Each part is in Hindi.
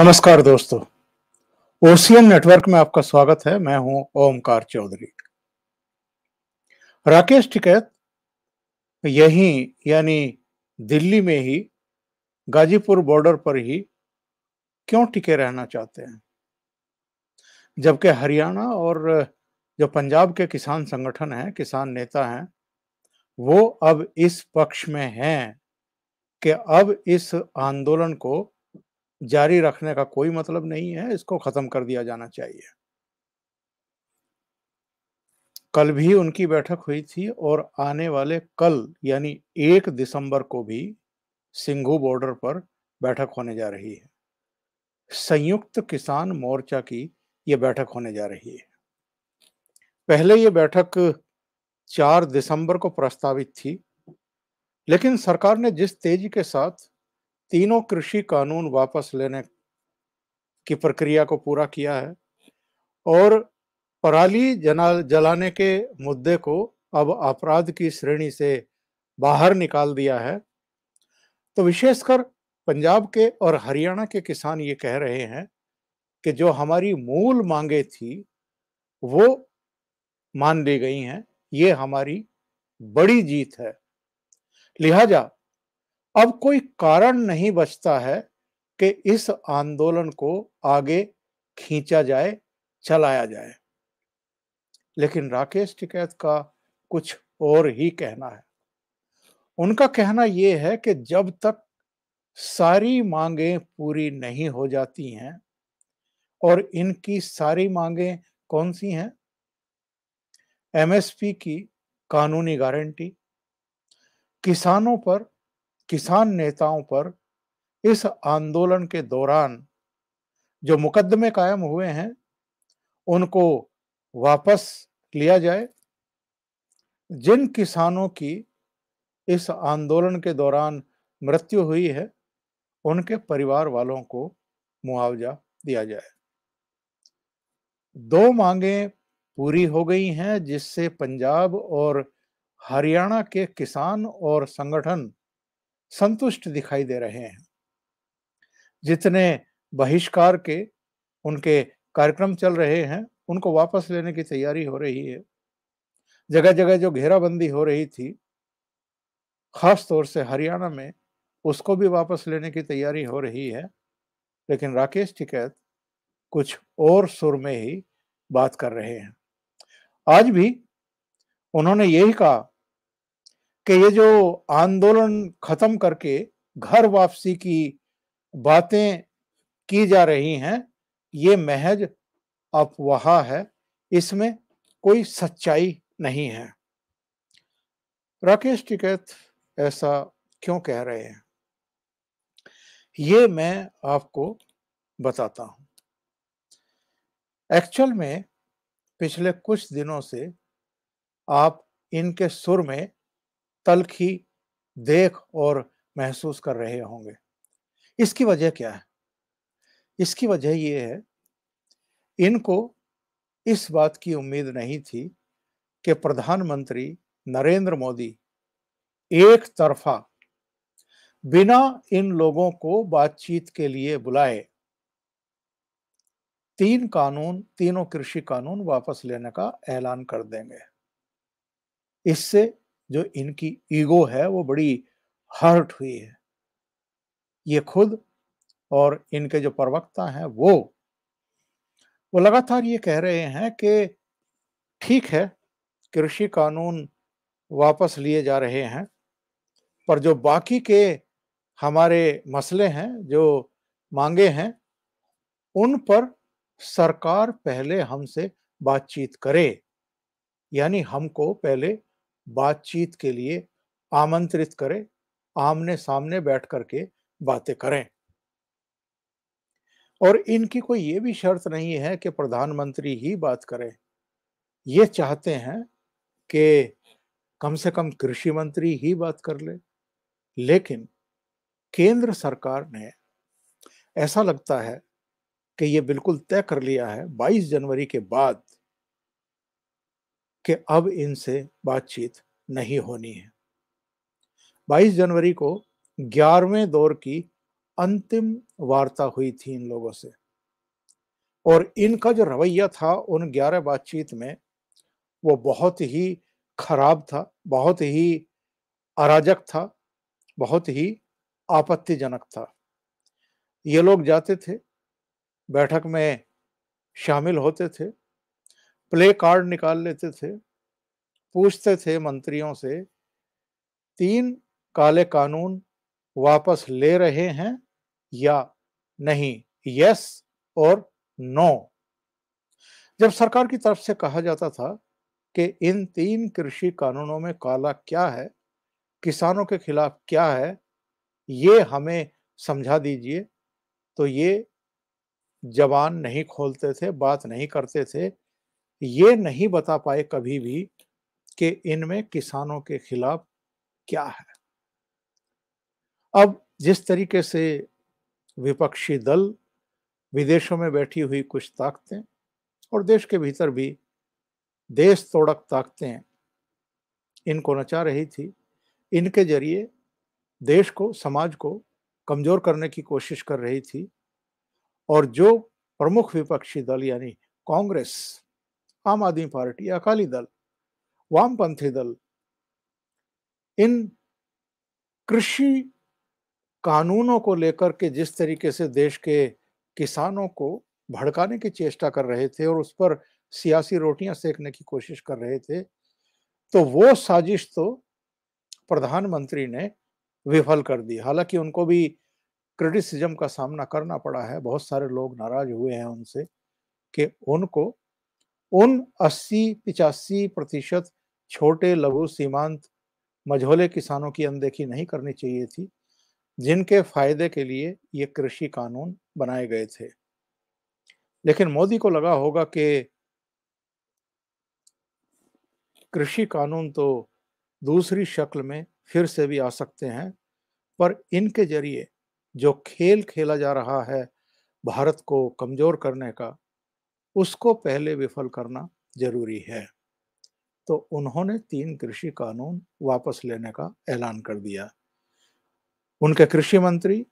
नमस्कार दोस्तों ओशियन नेटवर्क में आपका स्वागत है मैं हूं ओमकार चौधरी राकेश टिकैत यहीं यानी दिल्ली में ही गाजीपुर बॉर्डर पर ही क्यों टिके रहना चाहते हैं जबकि हरियाणा और जो पंजाब के किसान संगठन हैं किसान नेता हैं वो अब इस पक्ष में हैं कि अब इस आंदोलन को जारी रखने का कोई मतलब नहीं है इसको खत्म कर दिया जाना चाहिए कल भी उनकी बैठक हुई थी और आने वाले कल यानी एक दिसंबर को भी सिंघू बॉर्डर पर बैठक होने जा रही है संयुक्त किसान मोर्चा की ये बैठक होने जा रही है पहले ये बैठक 4 दिसंबर को प्रस्तावित थी लेकिन सरकार ने जिस तेजी के साथ तीनों कृषि कानून वापस लेने की प्रक्रिया को पूरा किया है और पराली जना जलाने के मुद्दे को अब अपराध की श्रेणी से बाहर निकाल दिया है तो विशेषकर पंजाब के और हरियाणा के किसान ये कह रहे हैं कि जो हमारी मूल मांगे थी वो मान ली गई हैं ये हमारी बड़ी जीत है लिहाजा अब कोई कारण नहीं बचता है कि इस आंदोलन को आगे खींचा जाए चलाया जाए लेकिन राकेश टिकैत का कुछ और ही कहना है उनका कहना यह है कि जब तक सारी मांगे पूरी नहीं हो जाती हैं और इनकी सारी मांगे कौन सी हैं एमएसपी की कानूनी गारंटी किसानों पर किसान नेताओं पर इस आंदोलन के दौरान जो मुकदमे कायम हुए हैं उनको वापस लिया जाए जिन किसानों की इस आंदोलन के दौरान मृत्यु हुई है उनके परिवार वालों को मुआवजा दिया जाए दो मांगे पूरी हो गई हैं जिससे पंजाब और हरियाणा के किसान और संगठन संतुष्ट दिखाई दे रहे हैं जितने बहिष्कार के उनके कार्यक्रम चल रहे हैं उनको वापस लेने की तैयारी हो रही है जगह जगह जो घेराबंदी हो रही थी खास तौर से हरियाणा में उसको भी वापस लेने की तैयारी हो रही है लेकिन राकेश टिकैत कुछ और सुर में ही बात कर रहे हैं आज भी उन्होंने यही कहा कि ये जो आंदोलन खत्म करके घर वापसी की बातें की जा रही हैं ये महज अफवाह है इसमें कोई सच्चाई नहीं है राकेश टिकैत ऐसा क्यों कह रहे हैं ये मैं आपको बताता हूं एक्चुअल में पिछले कुछ दिनों से आप इनके सुर में तल्ख ही देख और महसूस कर रहे होंगे इसकी वजह क्या है इसकी वजह ये है इनको इस बात की उम्मीद नहीं थी कि प्रधानमंत्री नरेंद्र मोदी एक तरफा बिना इन लोगों को बातचीत के लिए बुलाए तीन कानून तीनों कृषि कानून वापस लेने का ऐलान कर देंगे इससे जो इनकी ईगो है वो बड़ी हर्ट हुई है ये खुद और इनके जो प्रवक्ता हैं वो वो लगातार ये कह रहे हैं कि ठीक है कृषि कानून वापस लिए जा रहे हैं पर जो बाकी के हमारे मसले हैं जो मांगे हैं उन पर सरकार पहले हमसे बातचीत करे यानी हमको पहले बातचीत के लिए आमंत्रित करें आमने सामने बैठ करके बातें करें और इनकी कोई ये भी शर्त नहीं है कि प्रधानमंत्री ही बात करें ये चाहते हैं कि कम से कम कृषि मंत्री ही बात कर ले लेकिन केंद्र सरकार ने ऐसा लगता है कि ये बिल्कुल तय कर लिया है 22 जनवरी के बाद कि अब इनसे बातचीत नहीं होनी है 22 जनवरी को ग्यारहवें दौर की अंतिम वार्ता हुई थी इन लोगों से और इनका जो रवैया था उन ग्यारह बातचीत में वो बहुत ही खराब था बहुत ही अराजक था बहुत ही आपत्तिजनक था ये लोग जाते थे बैठक में शामिल होते थे प्ले कार्ड निकाल लेते थे पूछते थे मंत्रियों से तीन काले कानून वापस ले रहे हैं या नहीं यस और नो जब सरकार की तरफ से कहा जाता था कि इन तीन कृषि कानूनों में काला क्या है किसानों के खिलाफ क्या है ये हमें समझा दीजिए तो ये जवान नहीं खोलते थे बात नहीं करते थे ये नहीं बता पाए कभी भी कि इनमें किसानों के खिलाफ क्या है अब जिस तरीके से विपक्षी दल विदेशों में बैठी हुई कुछ ताकतें और देश के भीतर भी देश तोड़क ताकतें इनको नचा रही थी इनके जरिए देश को समाज को कमजोर करने की कोशिश कर रही थी और जो प्रमुख विपक्षी दल यानी कांग्रेस आम आदमी पार्टी अकाली दल वामपंथी दल इन कृषि कानूनों को लेकर के जिस तरीके से देश के किसानों को भड़काने की चेष्टा कर रहे थे और उस पर सियासी रोटियां सेकने की कोशिश कर रहे थे तो वो साजिश तो प्रधानमंत्री ने विफल कर दी हालांकि उनको भी क्रिटिसिज्म का सामना करना पड़ा है बहुत सारे लोग नाराज हुए हैं उनसे कि उनको उन 80 पिचासी प्रतिशत छोटे लघु सीमांत मझोले किसानों की अनदेखी नहीं करनी चाहिए थी जिनके फायदे के लिए ये कृषि कानून बनाए गए थे लेकिन मोदी को लगा होगा कि कृषि कानून तो दूसरी शक्ल में फिर से भी आ सकते हैं पर इनके जरिए जो खेल खेला जा रहा है भारत को कमज़ोर करने का उसको पहले विफल करना जरूरी है तो उन्होंने तीन कृषि कानून वापस लेने का ऐलान कर दिया उनके कृषि मंत्री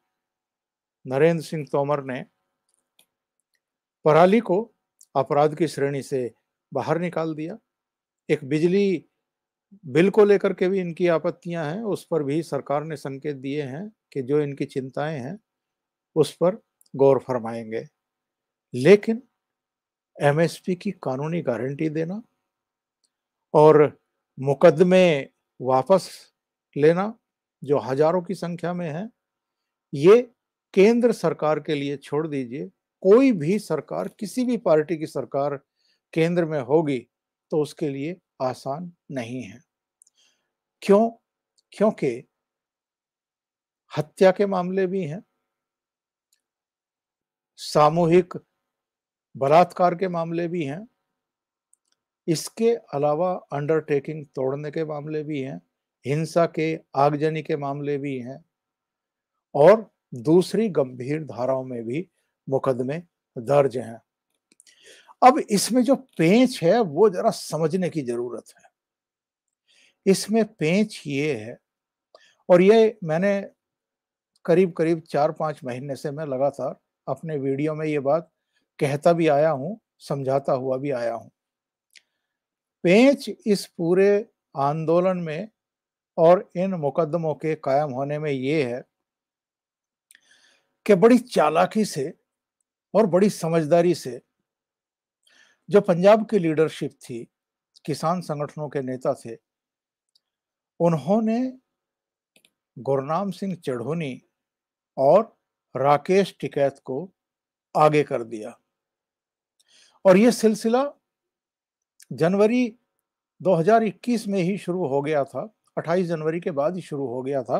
नरेंद्र सिंह तोमर ने पराली को अपराध की श्रेणी से बाहर निकाल दिया एक बिजली बिल को लेकर के भी इनकी आपत्तियां हैं उस पर भी सरकार ने संकेत दिए हैं कि जो इनकी चिंताएं हैं उस पर गौर फरमाएंगे लेकिन एमएसपी की कानूनी गारंटी देना और मुकदमे वापस लेना जो हजारों की संख्या में है ये केंद्र सरकार के लिए छोड़ दीजिए कोई भी सरकार किसी भी पार्टी की सरकार केंद्र में होगी तो उसके लिए आसान नहीं है क्यों क्योंकि हत्या के मामले भी हैं सामूहिक बलात्कार के मामले भी हैं इसके अलावा अंडरटेकिंग तोड़ने के मामले भी हैं हिंसा के आगजनी के मामले भी हैं और दूसरी गंभीर धाराओं में भी मुकदमे दर्ज हैं अब इसमें जो पेंच है वो जरा समझने की जरूरत है इसमें पेंच ये है और ये मैंने करीब करीब चार पांच महीने से मैं लगातार अपने वीडियो में ये बात कहता भी आया हूं समझाता हुआ भी आया हूं पेंच इस पूरे आंदोलन में और इन मुकदमों के कायम होने में ये है कि बड़ी चालाकी से और बड़ी समझदारी से जो पंजाब की लीडरशिप थी किसान संगठनों के नेता थे उन्होंने गुरनाम सिंह चढ़ोनी और राकेश टिकैत को आगे कर दिया और ये सिलसिला जनवरी 2021 में ही शुरू हो गया था 28 जनवरी के बाद ही शुरू हो गया था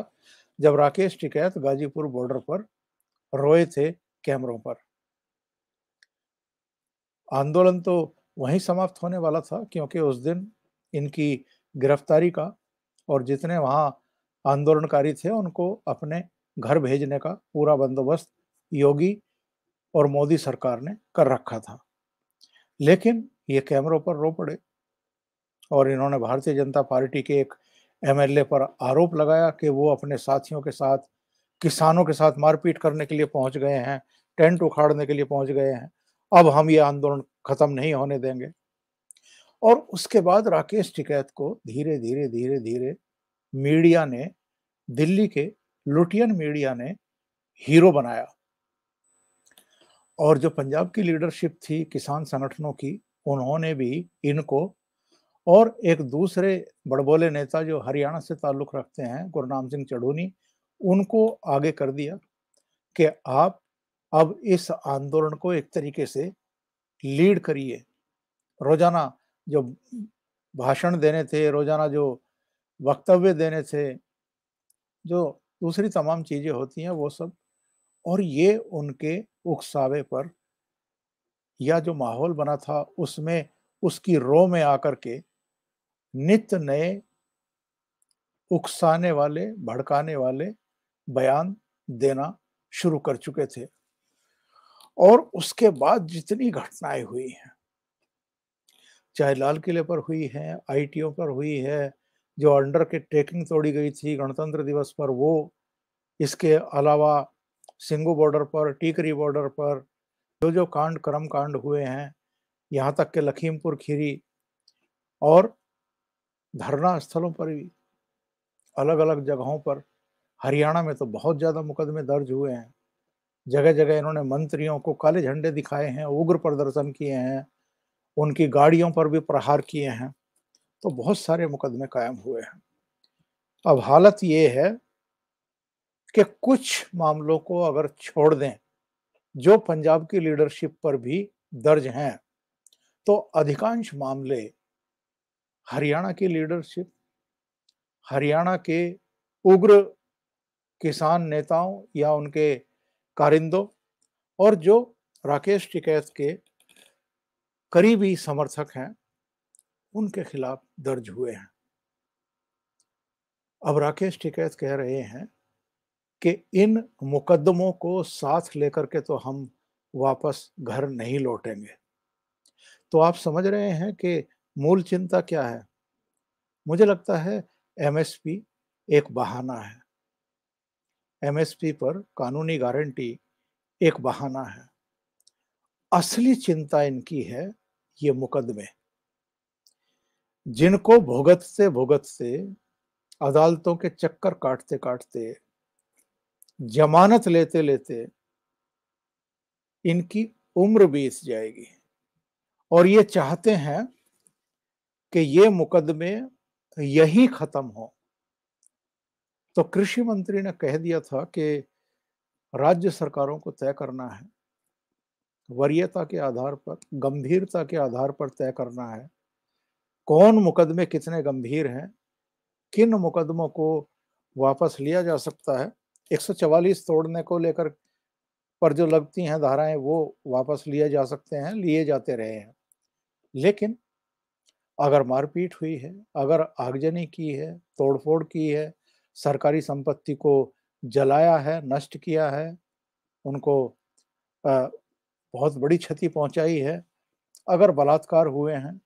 जब राकेश टिकैत गाजीपुर बॉर्डर पर रोए थे कैमरों पर आंदोलन तो वहीं समाप्त होने वाला था क्योंकि उस दिन इनकी गिरफ्तारी का और जितने वहां आंदोलनकारी थे उनको अपने घर भेजने का पूरा बंदोबस्त योगी और मोदी सरकार ने कर रखा था लेकिन ये कैमरों पर रो पड़े और इन्होंने भारतीय जनता पार्टी के एक एमएलए पर आरोप लगाया कि वो अपने साथियों के साथ किसानों के साथ मारपीट करने के लिए पहुंच गए हैं टेंट उखाड़ने के लिए पहुंच गए हैं अब हम ये आंदोलन खत्म नहीं होने देंगे और उसके बाद राकेश टिकैत को धीरे धीरे धीरे धीरे मीडिया ने दिल्ली के लुटियन मीडिया ने हीरो बनाया और जो पंजाब की लीडरशिप थी किसान संगठनों की उन्होंने भी इनको और एक दूसरे बड़बोले नेता जो हरियाणा से ताल्लुक रखते हैं गुरनाम सिंह चढ़ूनी उनको आगे कर दिया कि आप अब इस आंदोलन को एक तरीके से लीड करिए रोजाना जो भाषण देने थे रोजाना जो वक्तव्य देने थे जो दूसरी तमाम चीज़ें होती हैं वो सब और ये उनके उकसावे पर या जो माहौल बना था उसमें उसकी रो में आकर के नित्य नए उकसाने वाले भड़काने वाले बयान देना शुरू कर चुके थे और उसके बाद जितनी घटनाएं हुई हैं चाहे लाल किले पर हुई है आईटीओ पर हुई है जो अंडर के ट्रेकिंग तोड़ी गई थी गणतंत्र दिवस पर वो इसके अलावा सिंगू बॉर्डर पर टीकरी बॉर्डर पर जो जो कांड कर्म कांड हुए हैं यहाँ तक के लखीमपुर खीरी और धरना स्थलों पर भी अलग अलग जगहों पर हरियाणा में तो बहुत ज़्यादा मुकदमे दर्ज हुए हैं जगह जगह इन्होंने मंत्रियों को काले झंडे दिखाए हैं उग्र प्रदर्शन किए हैं उनकी गाड़ियों पर भी प्रहार किए हैं तो बहुत सारे मुकदमे कायम हुए हैं अब हालत ये है कि कुछ मामलों को अगर छोड़ दें जो पंजाब की लीडरशिप पर भी दर्ज हैं तो अधिकांश मामले हरियाणा की लीडरशिप हरियाणा के उग्र किसान नेताओं या उनके कारिंदों और जो राकेश टिकैत के करीबी समर्थक हैं उनके खिलाफ दर्ज हुए हैं अब राकेश टिकैत कह रहे हैं कि इन मुकदमों को साथ लेकर के तो हम वापस घर नहीं लौटेंगे तो आप समझ रहे हैं कि मूल चिंता क्या है मुझे लगता है एमएसपी एक बहाना है एमएसपी पर कानूनी गारंटी एक बहाना है असली चिंता इनकी है ये मुकदमे जिनको भुगतते भुगतते अदालतों के चक्कर काटते काटते जमानत लेते लेते इनकी उम्र बीत जाएगी और ये चाहते हैं कि ये मुकदमे यही खत्म हो तो कृषि मंत्री ने कह दिया था कि राज्य सरकारों को तय करना है वरीयता के आधार पर गंभीरता के आधार पर तय करना है कौन मुकदमे कितने गंभीर हैं किन मुकदमों को वापस लिया जा सकता है 144 तोड़ने को लेकर पर जो लगती हैं धाराएं वो वापस लिए जा सकते हैं लिए जाते रहे हैं लेकिन अगर मारपीट हुई है अगर आगजनी की है तोड़फोड़ की है सरकारी संपत्ति को जलाया है नष्ट किया है उनको बहुत बड़ी क्षति पहुंचाई है अगर बलात्कार हुए हैं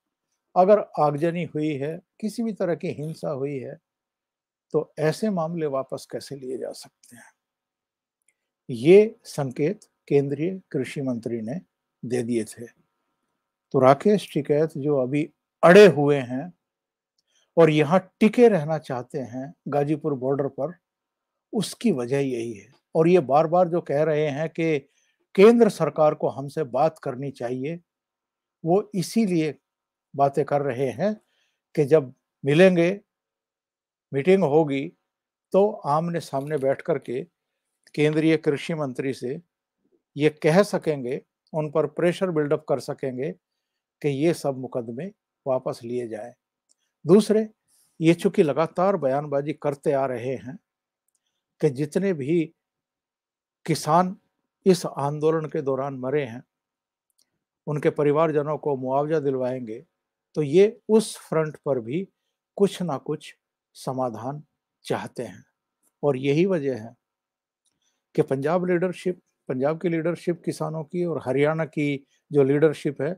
अगर आगजनी हुई है किसी भी तरह की हिंसा हुई है तो ऐसे मामले वापस कैसे लिए जा सकते हैं ये संकेत केंद्रीय कृषि मंत्री ने दे दिए थे तो राकेश टिकैत जो अभी अड़े हुए हैं और यहाँ टिके रहना चाहते हैं गाजीपुर बॉर्डर पर उसकी वजह यही है और ये बार बार जो कह रहे हैं कि केंद्र सरकार को हमसे बात करनी चाहिए वो इसीलिए बातें कर रहे हैं कि जब मिलेंगे मीटिंग होगी तो आमने सामने बैठ कर के केंद्रीय कृषि मंत्री से ये कह सकेंगे उन पर प्रेशर बिल्डअप कर सकेंगे कि ये सब मुकदमे वापस लिए जाए दूसरे ये चूंकि लगातार बयानबाजी करते आ रहे हैं कि जितने भी किसान इस आंदोलन के दौरान मरे हैं उनके परिवारजनों को मुआवजा दिलवाएंगे तो ये उस फ्रंट पर भी कुछ ना कुछ समाधान चाहते हैं और यही वजह है कि पंजाब लीडरशिप पंजाब की लीडरशिप किसानों की और हरियाणा की जो लीडरशिप है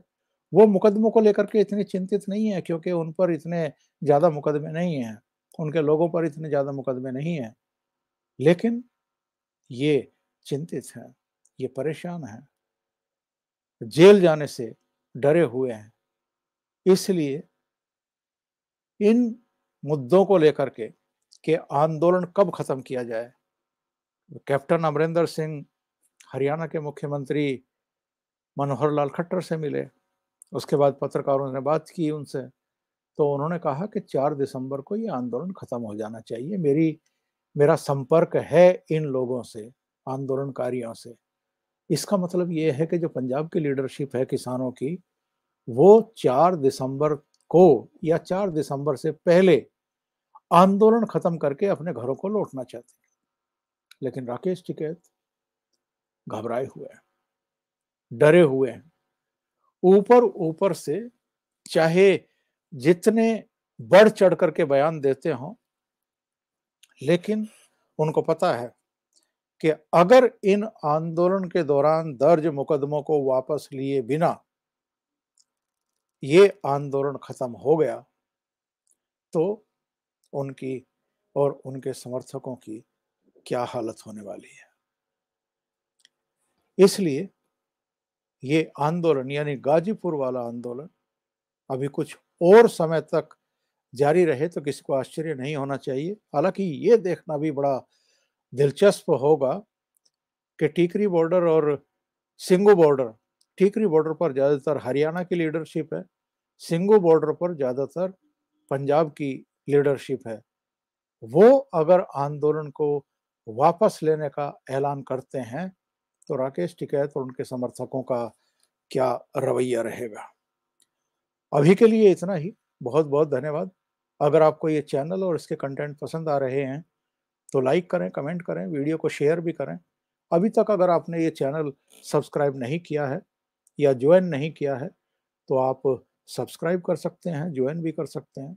वो मुकदमों को लेकर के इतनी चिंतित नहीं है क्योंकि उन पर इतने ज़्यादा मुकदमे नहीं हैं उनके लोगों पर इतने ज़्यादा मुकदमे नहीं हैं लेकिन ये चिंतित हैं ये परेशान हैं जेल जाने से डरे हुए हैं इसलिए इन मुद्दों को लेकर के कि आंदोलन कब खत्म किया जाए कैप्टन अमरिंदर सिंह हरियाणा के मुख्यमंत्री मनोहर लाल खट्टर से मिले उसके बाद पत्रकारों ने बात की उनसे तो उन्होंने कहा कि चार दिसंबर को ये आंदोलन खत्म हो जाना चाहिए मेरी मेरा संपर्क है इन लोगों से आंदोलनकारियों से इसका मतलब ये है कि जो पंजाब की लीडरशिप है किसानों की वो चार दिसंबर को या चार दिसंबर से पहले आंदोलन खत्म करके अपने घरों को लौटना चाहते हैं लेकिन राकेश टिकैत घबराए हुए हैं डरे हुए हैं ऊपर ऊपर से चाहे जितने बढ़ चढ़ करके बयान देते हों लेकिन उनको पता है कि अगर इन आंदोलन के दौरान दर्ज मुकदमों को वापस लिए बिना ये आंदोलन खत्म हो गया तो उनकी और उनके समर्थकों की क्या हालत होने वाली है इसलिए ये आंदोलन यानी गाजीपुर वाला आंदोलन अभी कुछ और समय तक जारी रहे तो किसी को आश्चर्य नहीं होना चाहिए हालांकि ये देखना भी बड़ा दिलचस्प होगा कि टीकरी बॉर्डर और सिंगू बॉर्डर टीकरी बॉर्डर पर ज़्यादातर हरियाणा की लीडरशिप है सिंगू बॉर्डर पर ज़्यादातर पंजाब की लीडरशिप है वो अगर आंदोलन को वापस लेने का ऐलान करते हैं तो राकेश टिकैत तो और उनके समर्थकों का क्या रवैया रहेगा अभी के लिए इतना ही बहुत बहुत धन्यवाद अगर आपको ये चैनल और इसके कंटेंट पसंद आ रहे हैं तो लाइक करें कमेंट करें वीडियो को शेयर भी करें अभी तक अगर आपने ये चैनल सब्सक्राइब नहीं किया है या ज्वाइन नहीं किया है तो आप सब्सक्राइब कर सकते हैं ज्वाइन भी कर सकते हैं